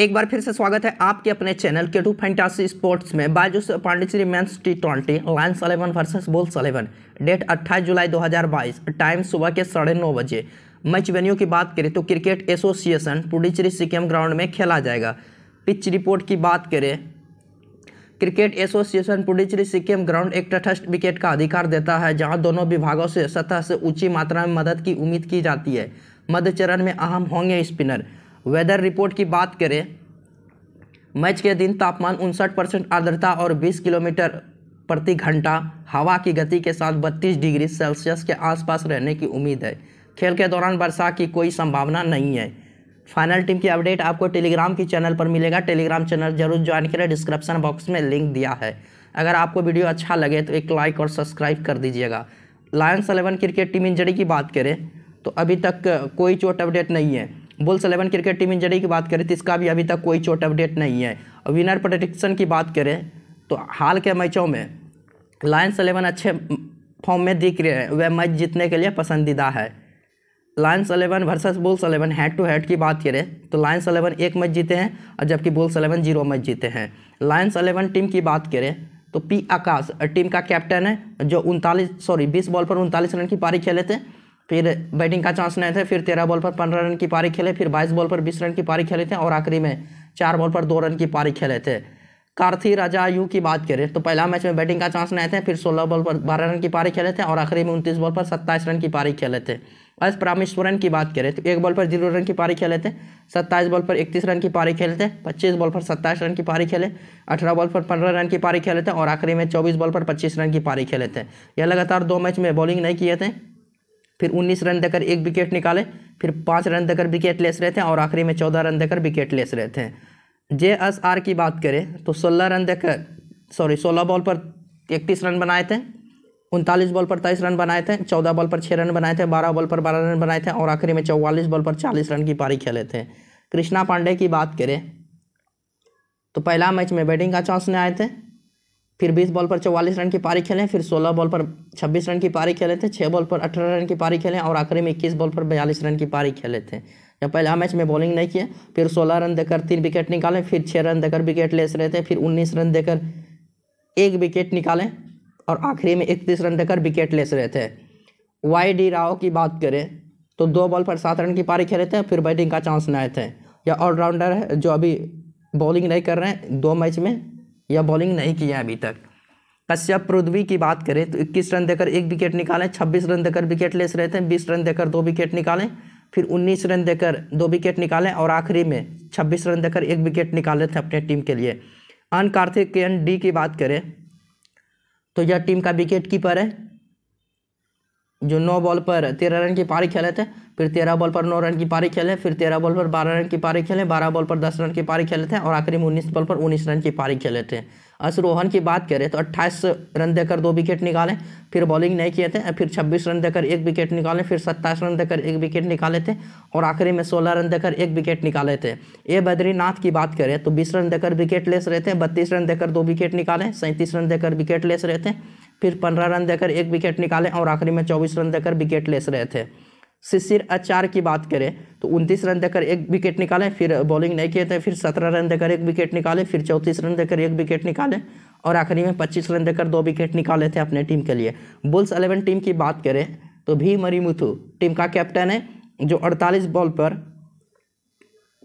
एक बार फिर से स्वागत है आपके अपने चैनल के टू फैंटासी स्पोर्ट्स में बाजूस पांडिचेरी मैं T twenty Lions eleven versus Bulls eleven date 28 जुलाई 2022 टाइम सुबह के साढ़े नौ बजे मैच वेन्यू की बात करें तो cricket association Puducherry Siechem ground में खेला जाएगा पिच रिपोर्ट की बात करें cricket association Puducherry Siechem ground एक तटस्थ विकेट का अधिकार देता है जहाँ दोनों विभागों से सतह से ऊंची मात्रा में मदद की उम्मीद की जाती है मध्य चरण में अहम होंगे स्पिनर वेदर रिपोर्ट की बात करें मैच के दिन तापमान उनसठ परसेंट आर्द्रता और 20 किलोमीटर प्रति घंटा हवा की गति के साथ 32 डिग्री सेल्सियस के आसपास रहने की उम्मीद है खेल के दौरान वर्षा की कोई संभावना नहीं है फाइनल टीम की अपडेट आपको टेलीग्राम की चैनल पर मिलेगा टेलीग्राम चैनल जरूर ज्वाइन करें डिस्क्रिप्शन बॉक्स में लिंक दिया है अगर आपको वीडियो अच्छा लगे तो एक लाइक और सब्सक्राइब कर दीजिएगा Lions eleven cricket team injury की बात करें तो अभी तक कोई चोट अपडेट नहीं है Bulls eleven cricket team injury की बात करें तो इसका भी अभी तक कोई चोट अपडेट नहीं है और विनर प्रोटेक्शन की बात करें तो हाल के मैचों में लायंस इलेवन अच्छे फॉर्म में दिख रहे हैं वह मैच जीतने के लिए पसंदीदा है Lions eleven versus Bulls eleven head to head की बात करें तो लायंस इलेवन एक मैच जीते हैं और जबकि बुल्स इलेवन जीरो मैच जीते हैं लायंस इलेवन टीम की बात करें तो पी आकाश टीम का कैप्टन है जो उनतालीस सॉरी बीस बॉल पर उनतालीस रन की पारी खेले थे फिर बैटिंग का चांस नहीं थे फिर तेरह बॉल पर पंद्रह रन की पारी खेले फिर बाईस बॉल पर बीस रन की पारी खेले थे और आखिरी में चार बॉल पर दो रन की पारी खेले थे कार्थी राजा यू की बात करें तो पहला मैच में बैटिंग का चांस नहीं थे फिर सोलह बॉल पर बारह रन की पारी खेले थे और आखिरी में उनतीस बॉल पर सत्ताईस रन की पारी खेले थे एस परामेश्वरन की बात करें तो एक बॉल पर जीरो रन की पारी खेले थे सत्ताईस बॉल पर इकतीस रन की पारी खेले थे पच्चीस बॉल पर सत्ताईस रन की पारी खेले अठारह बॉल पर पंद्रह रन की पारी खेले थे और आखिरी में चौबीस बॉल पर पच्चीस रन की पारी खेले थे यह लगातार दो मैच में बॉलिंग नहीं किए थे फिर 19 रन देकर एक विकेट निकाले फिर पाँच रन देकर विकेट लेस रहे थे और आखिरी में चौदह रन देकर विकेट लेस रहे थे जे एस आर की बात करें तो सोलह रन देकर सॉरी सोलह बॉल पर इकतीस रन बनाए थे उनतालीस बॉल पर तेईस रन बनाए थे चौदह बॉल पर छः रन बनाए थे बारह बॉल पर बारह रन बनाए थे और आखिरी में चौवालीस बॉल पर चालीस रन की पारी खेले थे कृष्णा पांडे की बात करें तो पहला मैच में बैटिंग का चांस नहीं आए थे फिर बीस बॉल पर चौवालीस रन की पारी खेलें फिर सोलह बॉल पर छब्बीस रन की पारी खेले थे छः बॉल पर अठारह रन की पारी खेलें और आखिरी में इक्कीस बॉल पर बयालीस रन की पारी खेले थे जब पहला मैच में बॉलिंग नहीं किए फिर सोलह रन देकर तीन विकेट निकालें फिर छः रन देकर विकेट लेस रहे थे फिर उन्नीस रन देकर एक विकेट निकालें और आखिरी में इकतीस रन देकर विकेट लेस रहे थे वाई डी राव की बात करें तो दो बॉल पर सात रन की पारी खेले थे फिर बैटिंग का चांस न आए थे या ऑलराउंडर है जो अभी बॉलिंग नहीं कर रहे हैं दो मैच में या बॉलिंग नहीं किया है अभी तक कश्यप पृथ्वी की बात करें तो 21 रन देकर एक विकेट निकालें 26 रन देकर विकेट लेस रहे थे 20 रन देकर दो विकेट निकालें फिर 19 रन देकर दो विकेट निकालें और आखिरी में 26 रन देकर एक विकेट निकाले थे अपने टीम के लिए अन कार्तिक के एन डी की बात करें तो यह टीम का विकेट कीपर है जो नौ बॉल पर तेरह रन की पारी खेले थे फिर तेरह बॉल पर नौ रन की पारी खेले फिर तेरह बॉल पर बारह रन की पारी खेले बारह बॉल पर दस रन की पारी खेले थे और आखिरी में उन्नीस बॉल पर उन्नीस रन की पारी खेले थे असरोहन की बात करें तो अट्ठाईस रन देकर दो विकेट निकाले फिर बॉलिंग नहीं किए थे फिर छब्बीस रन देकर एक विकेट निकाले फिर सत्ताईस रन देकर एक विकेट निकाले थे और आखिरी में सोलह रन देकर एक विकेट निकाले थे ए बद्रीनाथ की बात करें तो बीस रन देकर विकेट लेस रहे थे बत्तीस रन देकर दो विकेट निकाले सैंतीस रन देकर विकेट लेस रहे थे फिर पंद्रह रन देकर एक विकेट निकाले और आखिरी में चौबीस रन देकर विकेट लेस रहे थे शिशिर अचार की बात करें तो उनतीस रन देकर एक विकेट निकाले फिर बॉलिंग नहीं किए थे फिर सत्रह रन देकर एक विकेट निकाले फिर चौंतीस रन देकर एक विकेट निकाले और आखिरी में पच्चीस रन देकर दो विकेट निकाले थे अपने टीम के लिए बुल्स अलेवन टीम की बात करें तो भी मरीमुथु टीम का कैप्टन है जो अड़तालीस बॉल पर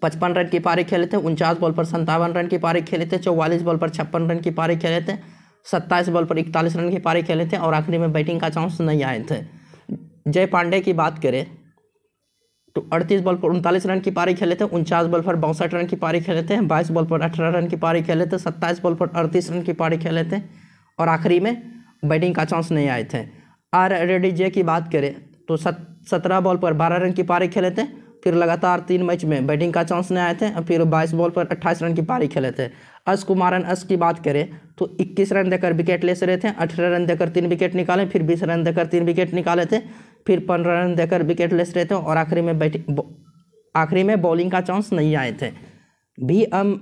पचपन रन की पारी खेले थे उनचास बॉल पर संतावन रन की पारी खेले थे चौवालीस बॉल पर छप्पन रन की पारी खेले थे सत्ताईस बॉल पर इकतालीस रन की पारी खेले थे और आखिरी में बैटिंग का चांस नहीं आए थे जय पांडे की बात करें तो 38 बॉल पर उनतालीस रन की पारी खेले थे उनचास बॉल पर बासठ रन की पारी खेले थे बाईस बॉल पर अठारह रन की पारी खेले थे सत्ताईस बॉल पर अड़तीस रन की पारी खेले थे और आखिरी में बैटिंग का चांस नहीं आए थे आर रेड्डी जे की बात करें तो सत सत्रह बॉल पर बारह रन की पारी खेले थे फिर लगातार तीन मैच में बैटिंग का चांस नहीं आए थे और फिर बाईस बॉल पर अट्ठाईस रन की पारी खेले थे अस कुमारन अस की बात करें तो इक्कीस रन देकर विकेट ले रहे थे अठारह रन देकर तीन विकेट निकाले फिर बीस रन देकर तीन विकेट निकाले थे फिर पंद्रह रन देकर विकेट ले रहे थे और आखिरी में बैटिंग आखिरी में बॉलिंग का चांस नहीं आए थे भी हम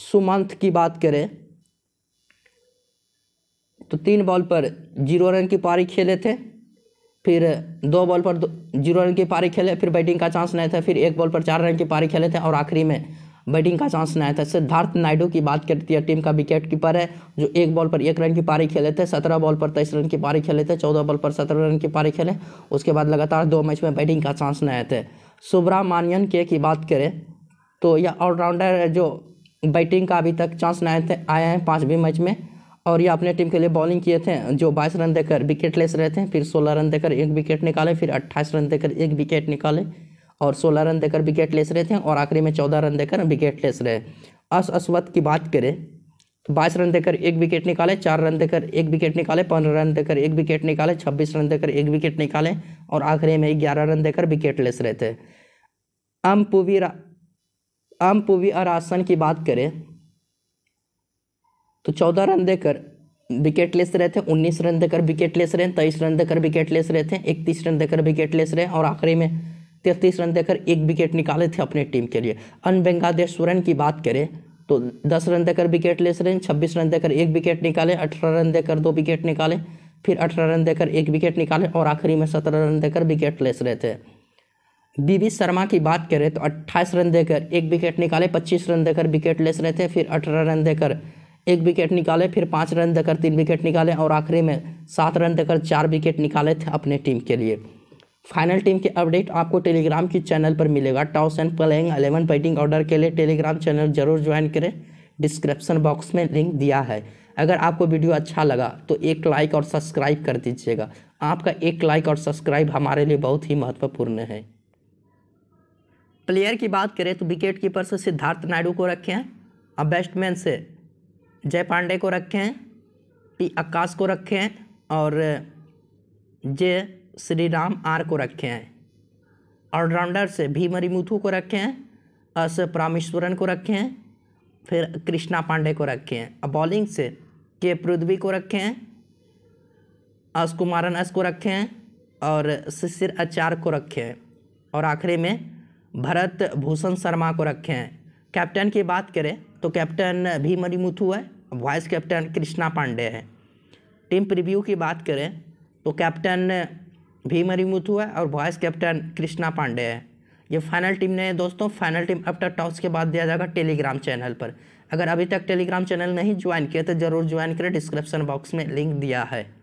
सुमंत की बात करें तो तीन बॉल पर जीरो रन की पारी खेले थे फिर दो बॉल पर दो जीरो रन की पारी खेले फिर बैटिंग का चांस नहीं था फिर एक बॉल पर चार रन की पारी खेले थे और आखिरी में बैटिंग का चांस नहीं था सिद्धार्थ नायडू की बात करती है टीम का विकेट कीपर है जो एक बॉल पर एक रन की पारी खेले थे सत्रह बॉल पर तेईस रन की पारी खेले थे चौदह बॉल पर सत्रह रन की पारी खेले उसके बाद लगातार दो मैच में बैटिंग का चांस नहीं थे सुब्रामान्यन के की बात करें तो यह ऑलराउंडर जो बैटिंग का अभी तक चांस नहीं थे आए हैं पाँचवीं मैच में और ये अपने टीम के लिए बॉलिंग किए थे जो 22 रन देकर विकेट लेस रहे थे फिर 16 रन देकर एक विकेट निकाले फिर 28 रन देकर एक विकेट निकाले और 16 रन देकर विकेट लेस रहे थे और आखिरी में 14 रन देकर विकेट लेस रहे अस अश्वत की बात करें तो बाईस रन देकर एक विकेट निकाले चार रन देकर एक विकेट निकाले पंद्रह रन देकर एक विकेट निकाले छब्बीस रन देकर एक विकेट निकाले और आखिरी में ग्यारह रन देकर विकेट लेस रहे थे अम पुवी अम पुवी और की बात करें तो चौदह रन देकर विकेट लेस रहे थे उन्नीस रन देकर विकेट लेस रहे तेईस रन देकर विकेट लेस रहे थे इकतीस रन देकर विकेट लेस रहे और आखिरी में तैतीस रन देकर एक विकेट निकाले थे अपनी टीम के लिए अन वेंगादेश्वरन की बात करें तो दस रन देकर विकेट लेस रहे छब्बीस रन देकर एक विकेट निकाले अठारह रन देकर दो विकेट निकाले फिर अठारह रन देकर एक विकेट निकाले और आखिरी में सत्रह रन देकर विकेट लेस रहे थे वी शर्मा की बात करें तो अट्ठाईस रन देकर एक विकेट निकाले पच्चीस रन देकर विकेट लेस रहे थे फिर अठारह रन देकर एक विकेट निकाले फिर पाँच रन देकर तीन विकेट निकाले और आखिरी में सात रन देकर चार विकेट निकाले थे अपने टीम के लिए फाइनल टीम के अपडेट आपको टेलीग्राम की चैनल पर मिलेगा toss and playing eleven batting order के लिए टेलीग्राम चैनल जरूर ज्वाइन करें डिस्क्रिप्शन बॉक्स में लिंक दिया है अगर आपको वीडियो अच्छा लगा तो एक लाइक और सब्सक्राइब कर दीजिएगा आपका एक लाइक और सब्सक्राइब हमारे लिए बहुत ही महत्वपूर्ण है प्लेयर की बात करें तो विकेट कीपर से सिद्धार्थ नायडू को रखें और बैट्समैन से जय पांडे को रखे हैं टी आकाश को रखे हैं और जे श्री राम आर को रखे हैं ऑलराउंडर से भी मरीमुथु को रखे हैं अस परामेश्वरन को रखे हैं फिर कृष्णा पांडे को रखे हैं और बॉलिंग से के पृथ्वी को रखे हैं अस कुमारन अस को रखे हैं और शिशिर अचार को रखे हैं और आखिरी में भरत भूषण शर्मा को रखे हैं कैप्टन की बात करें तो कैप्टन भीमरी मुथु है वाइस कैप्टन कृष्णा पांडे है टीम प्रीव्यू की बात करें तो कैप्टन भीमरी मुथु है और वाइस कैप्टन कृष्णा पांडे है ये फाइनल टीम ने दोस्तों फाइनल टीम अपटर टॉस के बाद दिया जाएगा टेलीग्राम चैनल पर अगर अभी तक टेलीग्राम चैनल नहीं ज्वाइन किया तो जरूर ज्वाइन करें डिस्क्रिप्शन बॉक्स में लिंक दिया है